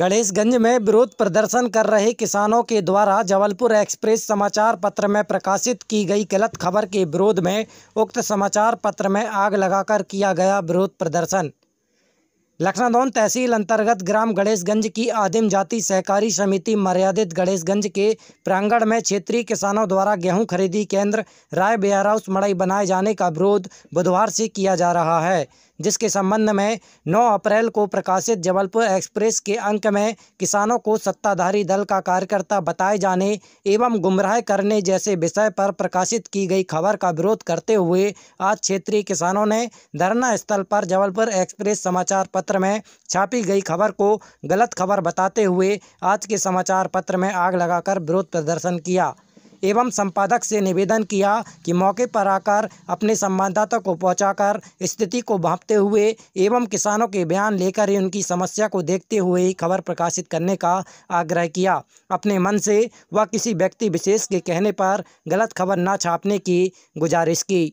गणेशगंज में विरोध प्रदर्शन कर रहे किसानों के द्वारा जबलपुर एक्सप्रेस समाचार पत्र में प्रकाशित की गई गलत खबर के विरोध में उक्त समाचार पत्र में आग लगाकर किया गया विरोध प्रदर्शन लखनादौन तहसील अंतर्गत ग्राम गणेशगंज की आदिम जाति सहकारी समिति मर्यादित गणेशगंज के प्रांगण में क्षेत्रीय किसानों द्वारा गेहूं खरीदी केंद्र राय बेयर हाउस मड़ई बनाए जाने का विरोध बुधवार से किया जा रहा है जिसके संबंध में 9 अप्रैल को प्रकाशित जबलपुर एक्सप्रेस के अंक में किसानों को सत्ताधारी दल का कार्यकर्ता बताए जाने एवं गुमराह करने जैसे विषय पर प्रकाशित की गई खबर का विरोध करते हुए आज क्षेत्रीय किसानों ने धरना स्थल पर जबलपुर एक्सप्रेस समाचार पत्र में छापी गई खबर को गलत खबर बताते हुए आज के समाचार पत्र में आग लगाकर विरोध प्रदर्शन किया एवं संपादक से निवेदन किया कि मौके पर आकर अपने संवाददाता को पहुंचाकर स्थिति को भांपते हुए एवं किसानों के बयान लेकर ही उनकी समस्या को देखते हुए ही खबर प्रकाशित करने का आग्रह किया अपने मन से व किसी व्यक्ति विशेष के कहने पर गलत खबर न छापने की गुजारिश की